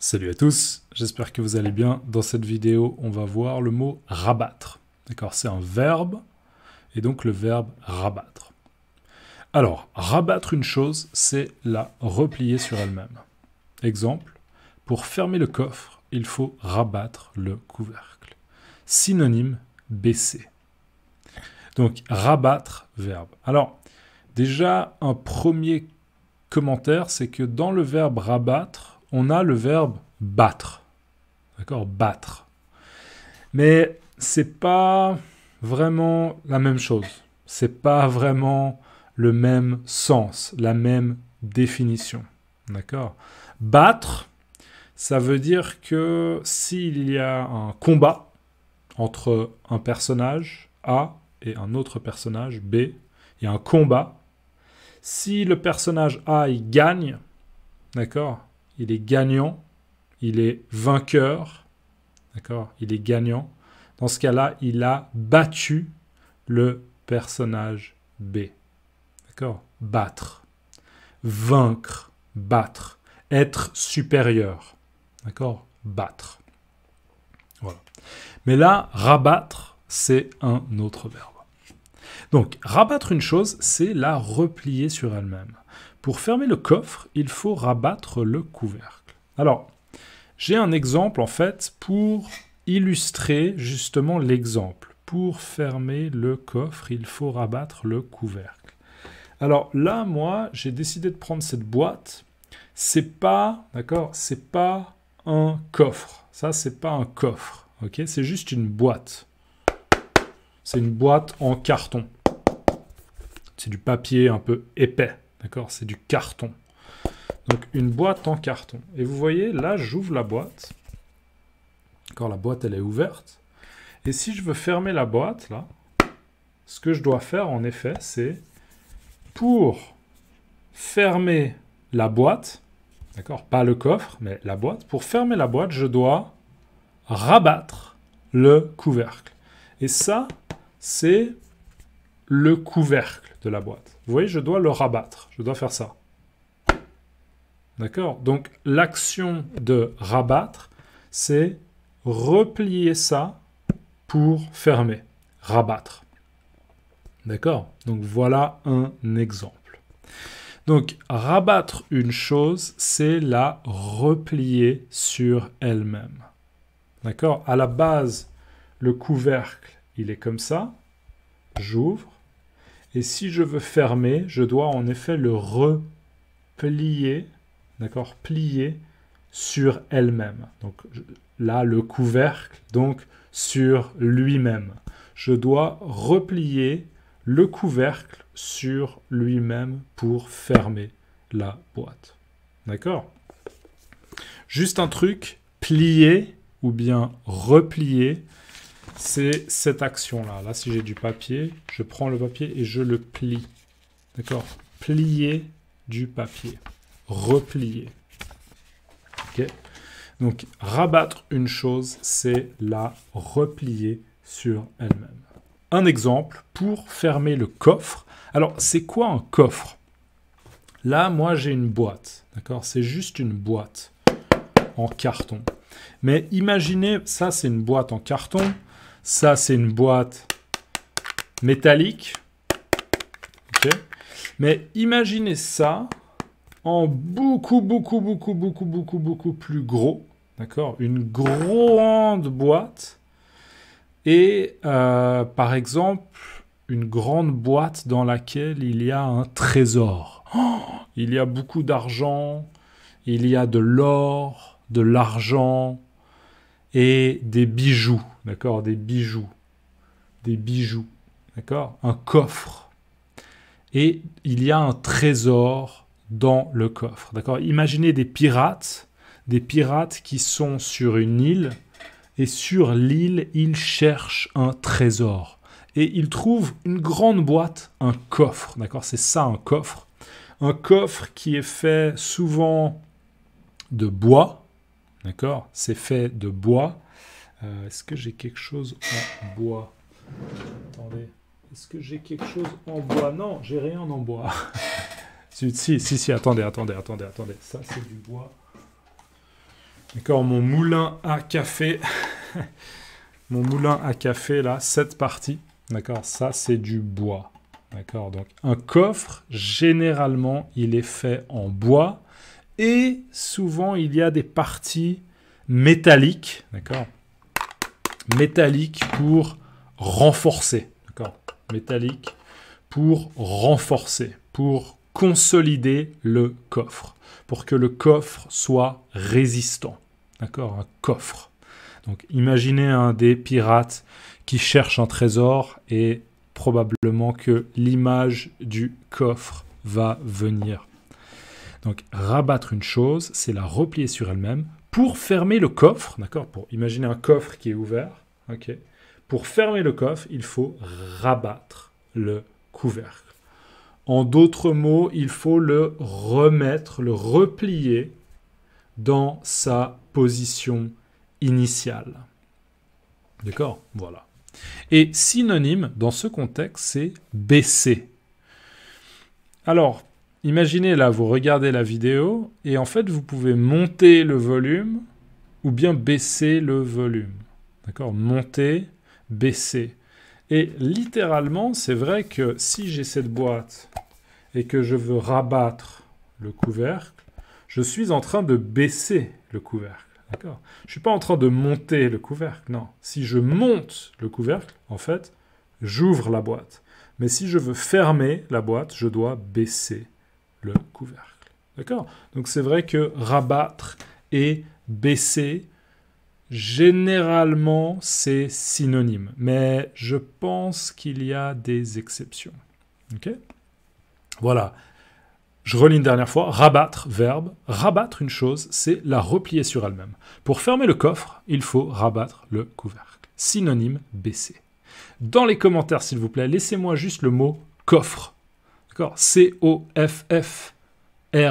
Salut à tous, j'espère que vous allez bien. Dans cette vidéo, on va voir le mot rabattre. D'accord, c'est un verbe, et donc le verbe rabattre. Alors, rabattre une chose, c'est la replier sur elle-même. Exemple, pour fermer le coffre, il faut rabattre le couvercle. Synonyme, baisser. Donc, rabattre, verbe. Alors, déjà, un premier commentaire, c'est que dans le verbe rabattre, on a le verbe battre. D'accord Battre. Mais c'est pas vraiment la même chose. C'est pas vraiment le même sens, la même définition. D'accord Battre, ça veut dire que s'il y a un combat entre un personnage A et un autre personnage B, il y a un combat. Si le personnage A il gagne, d'accord il est gagnant, il est vainqueur, d'accord Il est gagnant. Dans ce cas-là, il a battu le personnage B. D'accord Battre. Vaincre. Battre. Être supérieur. D'accord Battre. Voilà. Mais là, rabattre, c'est un autre verbe. Donc rabattre une chose, c'est la replier sur elle-même. Pour fermer le coffre, il faut rabattre le couvercle. Alors, j'ai un exemple en fait pour illustrer justement l'exemple. Pour fermer le coffre, il faut rabattre le couvercle. Alors là, moi, j'ai décidé de prendre cette boîte. C'est pas, d'accord, c'est pas un coffre. Ça, c'est pas un coffre, ok C'est juste une boîte c'est une boîte en carton. C'est du papier un peu épais, d'accord C'est du carton. Donc une boîte en carton. Et vous voyez, là, j'ouvre la boîte. D'accord, la boîte, elle est ouverte. Et si je veux fermer la boîte, là, ce que je dois faire, en effet, c'est pour fermer la boîte, d'accord, pas le coffre, mais la boîte, pour fermer la boîte, je dois rabattre le couvercle. Et ça, c'est le couvercle de la boîte. Vous voyez, je dois le rabattre. Je dois faire ça. D'accord Donc, l'action de rabattre, c'est replier ça pour fermer, rabattre. D'accord Donc, voilà un exemple. Donc, rabattre une chose, c'est la replier sur elle-même. D'accord À la base, le couvercle, il est comme ça. J'ouvre. Et si je veux fermer, je dois en effet le replier, d'accord, plier sur elle-même. Donc là, le couvercle, donc sur lui-même. Je dois replier le couvercle sur lui-même pour fermer la boîte. D'accord Juste un truc, plier ou bien replier, c'est cette action-là. Là, si j'ai du papier, je prends le papier et je le plie. D'accord Plier du papier. Replier. OK Donc, rabattre une chose, c'est la replier sur elle-même. Un exemple pour fermer le coffre. Alors, c'est quoi un coffre Là, moi, j'ai une boîte. D'accord C'est juste une boîte en carton. Mais imaginez, ça, c'est une boîte en carton. Ça, c'est une boîte métallique. Mais imaginez ça en beaucoup, beaucoup, beaucoup, beaucoup, beaucoup, beaucoup plus gros. D'accord Une grande boîte. Et euh, par exemple, une grande boîte dans laquelle il y a un trésor. Oh il y a beaucoup d'argent, il y a de l'or, de l'argent, et des bijoux, d'accord Des bijoux, des bijoux, d'accord Un coffre. Et il y a un trésor dans le coffre, d'accord Imaginez des pirates, des pirates qui sont sur une île, et sur l'île, ils cherchent un trésor. Et ils trouvent une grande boîte, un coffre, d'accord C'est ça un coffre. Un coffre qui est fait souvent de bois, D'accord C'est fait de bois. Euh, est-ce que j'ai quelque chose en bois Attendez. Est-ce que j'ai quelque chose en bois Non, j'ai rien en bois. si, si, si, attendez, attendez, attendez, attendez. Ça, c'est du bois. D'accord, mon moulin à café. mon moulin à café, là, cette partie. D'accord, ça, c'est du bois. D'accord, donc un coffre, généralement, il est fait en bois. Et souvent, il y a des parties métalliques, d'accord Métalliques pour renforcer, d'accord Métalliques pour renforcer, pour consolider le coffre, pour que le coffre soit résistant, d'accord Un coffre. Donc imaginez un des pirates qui cherche un trésor et probablement que l'image du coffre va venir donc rabattre une chose, c'est la replier sur elle-même pour fermer le coffre, d'accord Pour imaginer un coffre qui est ouvert, ok Pour fermer le coffre, il faut rabattre le couvercle. En d'autres mots, il faut le remettre, le replier dans sa position initiale. D'accord Voilà. Et synonyme, dans ce contexte, c'est baisser. Alors, imaginez là, vous regardez la vidéo et en fait, vous pouvez monter le volume ou bien baisser le volume. D'accord Monter, baisser. Et littéralement, c'est vrai que si j'ai cette boîte et que je veux rabattre le couvercle, je suis en train de baisser le couvercle. D'accord Je ne suis pas en train de monter le couvercle, non. Si je monte le couvercle, en fait, j'ouvre la boîte. Mais si je veux fermer la boîte, je dois baisser le couvercle. D'accord Donc c'est vrai que rabattre et baisser, généralement c'est synonyme, mais je pense qu'il y a des exceptions. Ok Voilà. Je relis une dernière fois, rabattre, verbe. Rabattre une chose, c'est la replier sur elle-même. Pour fermer le coffre, il faut rabattre le couvercle. Synonyme, baisser. Dans les commentaires, s'il vous plaît, laissez-moi juste le mot coffre c o f f r e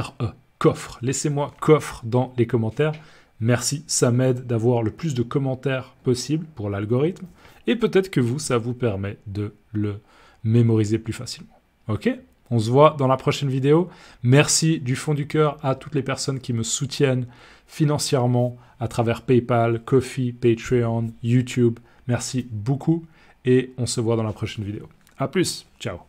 C-O-F-F-R-E. Coffre. Laissez-moi coffre dans les commentaires. Merci, ça m'aide d'avoir le plus de commentaires possible pour l'algorithme. Et peut-être que vous, ça vous permet de le mémoriser plus facilement. Ok On se voit dans la prochaine vidéo. Merci du fond du cœur à toutes les personnes qui me soutiennent financièrement à travers PayPal, ko Patreon, YouTube. Merci beaucoup et on se voit dans la prochaine vidéo. A plus, ciao